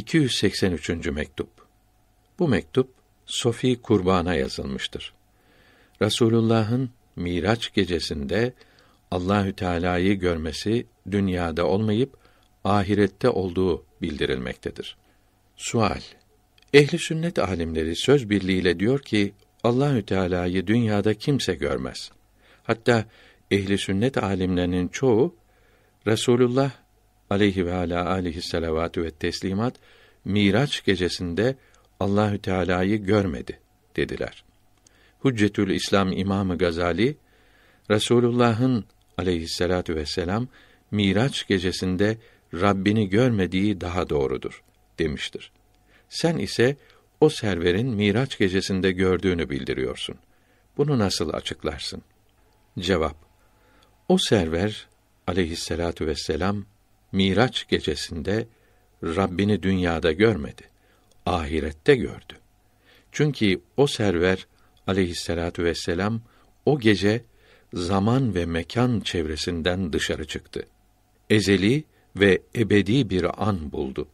283. mektup. Bu mektup Sofi Kurban'a yazılmıştır. Rasulullah'ın Miraç gecesinde Allahü Teala'yı görmesi dünyada olmayıp ahirette olduğu bildirilmektedir. Sual: Ehli sünnet alimleri söz birliğiyle diyor ki Allahü Teala'yı dünyada kimse görmez. Hatta ehli sünnet alimlerinin çoğu Resulullah aleyhi ve ala aleyhi selavatü ve teslimat Miraç gecesinde Allahü Teala'yı görmedi dediler. Hüccetül İslam İmamı Gazali Resulullah'ın aleyhissalatu vesselam Miraç gecesinde Rabbini görmediği daha doğrudur demiştir. Sen ise o serverin Miraç gecesinde gördüğünü bildiriyorsun. Bunu nasıl açıklarsın? Cevap: O server aleyhissalatu vesselam Miraç gecesinde Rabbini dünyada görmedi. Ahirette gördü. Çünkü o server aleyhissalatu vesselam o gece zaman ve mekan çevresinden dışarı çıktı. Ezeli ve ebedi bir an buldu.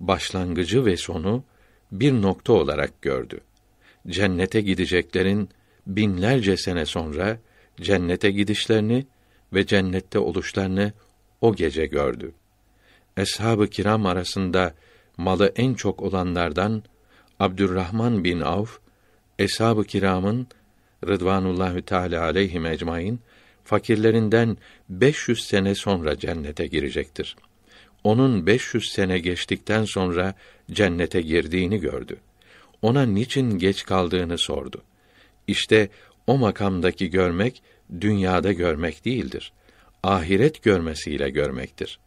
Başlangıcı ve sonu bir nokta olarak gördü. Cennete gideceklerin binlerce sene sonra cennete gidişlerini ve cennette oluşlarını o gece gördü. Eshab-ı kiram arasında malı en çok olanlardan Abdurrahman bin Avf, eshab-ı kiramın Rıdvanullahü Teala aleyhi ecmaîn fakirlerinden 500 sene sonra cennete girecektir. Onun 500 sene geçtikten sonra cennete girdiğini gördü. Ona niçin geç kaldığını sordu. İşte o makamdaki görmek dünyada görmek değildir ahiret görmesiyle görmektir.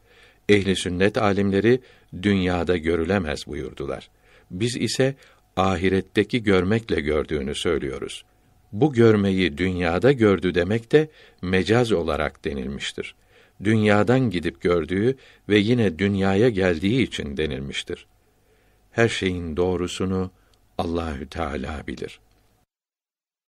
Ehli sünnet alimleri dünyada görülemez buyurdular. Biz ise ahiretteki görmekle gördüğünü söylüyoruz. Bu görmeyi dünyada gördü demek de mecaz olarak denilmiştir. Dünyadan gidip gördüğü ve yine dünyaya geldiği için denilmiştir. Her şeyin doğrusunu Allahü Teala bilir.''